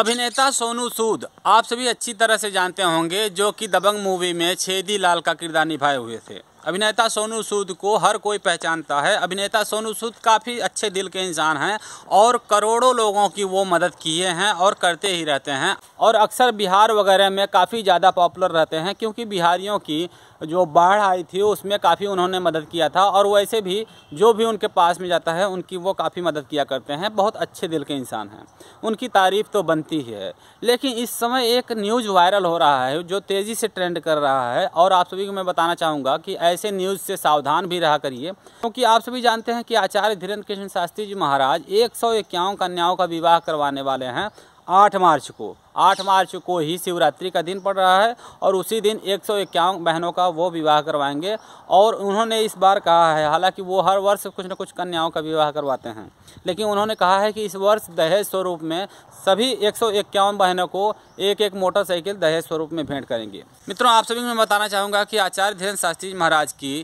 अभिनेता सोनू सूद आप सभी अच्छी तरह से जानते होंगे जो कि दबंग मूवी में छेदी लाल का किरदार निभाए हुए थे अभिनेता सोनू सूद को हर कोई पहचानता है अभिनेता सोनू सूद काफ़ी अच्छे दिल के इंसान हैं और करोड़ों लोगों की वो मदद किए हैं और करते ही रहते हैं और अक्सर बिहार वगैरह में काफ़ी ज़्यादा पॉपुलर रहते हैं क्योंकि बिहारियों की जो बाढ़ आई थी उसमें काफ़ी उन्होंने मदद किया था और वैसे भी जो भी उनके पास में जाता है उनकी वो काफ़ी मदद किया करते हैं बहुत अच्छे दिल के इंसान हैं उनकी तारीफ तो बनती ही है लेकिन इस समय एक न्यूज़ वायरल हो रहा है जो तेज़ी से ट्रेंड कर रहा है और आप सभी को मैं बताना चाहूँगा कि ऐसे न्यूज़ से सावधान भी रहा करिए क्योंकि तो आप सभी जानते हैं कि आचार्य धीरेन्द्र कृष्ण शास्त्री जी महाराज एक सौ इक्यावन कन्याओं का विवाह करवाने वाले हैं आठ मार्च को आठ मार्च को ही शिवरात्रि का दिन पड़ रहा है और उसी दिन एक सौ इक्यावन बहनों का वो विवाह करवाएंगे और उन्होंने इस बार कहा है हालांकि वो हर वर्ष कुछ न कुछ कन्याओं का विवाह करवाते हैं लेकिन उन्होंने कहा है कि इस वर्ष दहेज स्वरूप में सभी एक सौ इक्यावन बहनों को एक एक मोटरसाइकिल दहेज स्वरूप में भेंट करेंगे मित्रों आप सभी मैं बताना चाहूँगा कि आचार्य धीरेन्द्र शास्त्री जी महाराज की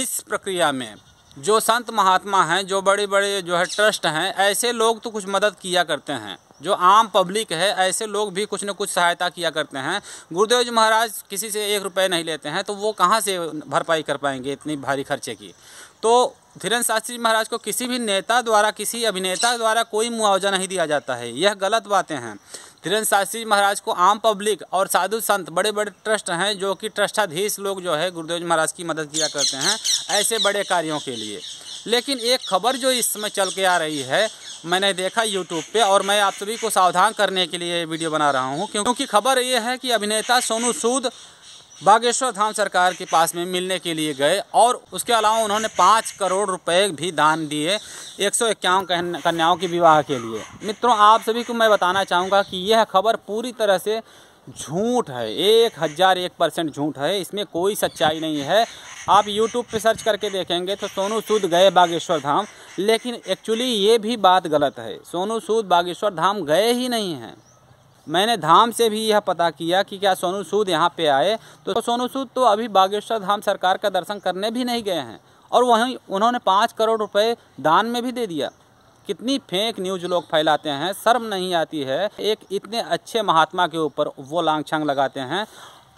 इस प्रक्रिया में जो संत महात्मा हैं जो बड़े बड़े जो है ट्रस्ट हैं ऐसे लोग तो कुछ मदद किया करते हैं जो आम पब्लिक है ऐसे लोग भी कुछ ना कुछ सहायता किया करते हैं गुरुदेव जी महाराज किसी से एक रुपये नहीं लेते हैं तो वो कहाँ से भरपाई कर पाएंगे इतनी भारी खर्चे की तो धीरेन्द्र शास्त्री जी महाराज को किसी भी नेता द्वारा किसी अभिनेता द्वारा कोई मुआवजा नहीं दिया जाता है यह गलत बातें हैं धीरेन्द्र शास्त्री जी महाराज को आम पब्लिक और साधु संत बड़े बड़े ट्रस्ट हैं जो कि ट्रस्टाधीश लोग जो है गुरुदेव जी महाराज की मदद किया करते हैं ऐसे बड़े कार्यों के लिए लेकिन एक खबर जो इस समय चल के आ रही है मैंने देखा यूट्यूब पे और मैं आप सभी को सावधान करने के लिए वीडियो बना रहा हूँ क्योंकि खबर ये है कि अभिनेता सोनू सूद बागेश्वर धाम सरकार के पास में मिलने के लिए गए और उसके अलावा उन्होंने पाँच करोड़ रुपए भी दान दिए एक सौ इक्यावन कन्याओं के विवाह के लिए मित्रों आप सभी को मैं बताना चाहूँगा कि यह खबर पूरी तरह से झूठ है एक हज़ार एक परसेंट झूठ है इसमें कोई सच्चाई नहीं है आप यूट्यूब पर सर्च करके देखेंगे तो सोनू सूद गए बागेश्वर धाम लेकिन एक्चुअली ये भी बात गलत है सोनू सूद बागेश्वर धाम गए ही नहीं हैं मैंने धाम से भी यह पता किया कि क्या सोनू सूद यहाँ पे आए तो सोनू सूद तो अभी बागेश्वर धाम सरकार का दर्शन करने भी नहीं गए हैं और वहीं उन्होंने पाँच करोड़ रुपए दान में भी दे दिया कितनी फेंक न्यूज लोग फैलाते हैं शर्म नहीं आती है एक इतने अच्छे महात्मा के ऊपर वो लांग छांग लगाते हैं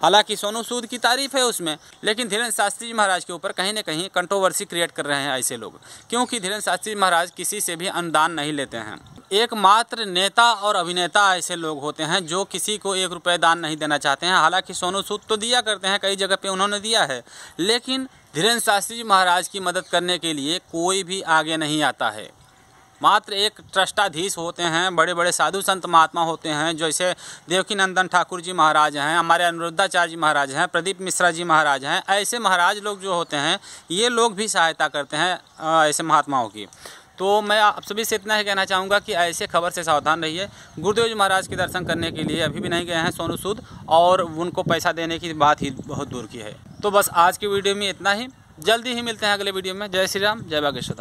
हालांकि सोनू सूद की तारीफ है उसमें लेकिन धीरेन्द्र शास्त्री जी महाराज के ऊपर कहीं ना कहीं कंट्रोवर्सी क्रिएट कर रहे हैं ऐसे लोग क्योंकि धीरेन्द्र शास्त्री जी महाराज किसी से भी अनुदान नहीं लेते हैं एकमात्र नेता और अभिनेता ऐसे लोग होते हैं जो किसी को एक रुपये दान नहीं देना चाहते हैं हालांकि सोनू सूद तो दिया करते हैं कई जगह पे उन्होंने दिया है लेकिन धीरेन्द्र शास्त्री जी महाराज की मदद करने के लिए कोई भी आगे नहीं आता है मात्र एक ट्रस्टाधीश होते हैं बड़े बड़े साधु संत महात्मा होते हैं जैसे देवकी नंदन ठाकुर जी महाराज हैं हमारे अनिरुद्धाचार्य जी महाराज हैं प्रदीप मिश्रा जी महाराज हैं ऐसे महाराज लोग जो होते हैं ये लोग भी सहायता करते हैं ऐसे महात्माओं की तो मैं आप सभी से इतना ही कहना चाहूँगा कि ऐसे खबर से सावधान रहिए गुरुदेव जी महाराज के दर्शन करने के लिए अभी भी नहीं गए हैं सोनू सूद और उनको पैसा देने की बात ही बहुत दूर की है तो बस आज की वीडियो में इतना ही जल्दी ही मिलते हैं अगले वीडियो में जय श्री राम जय बागेश्वर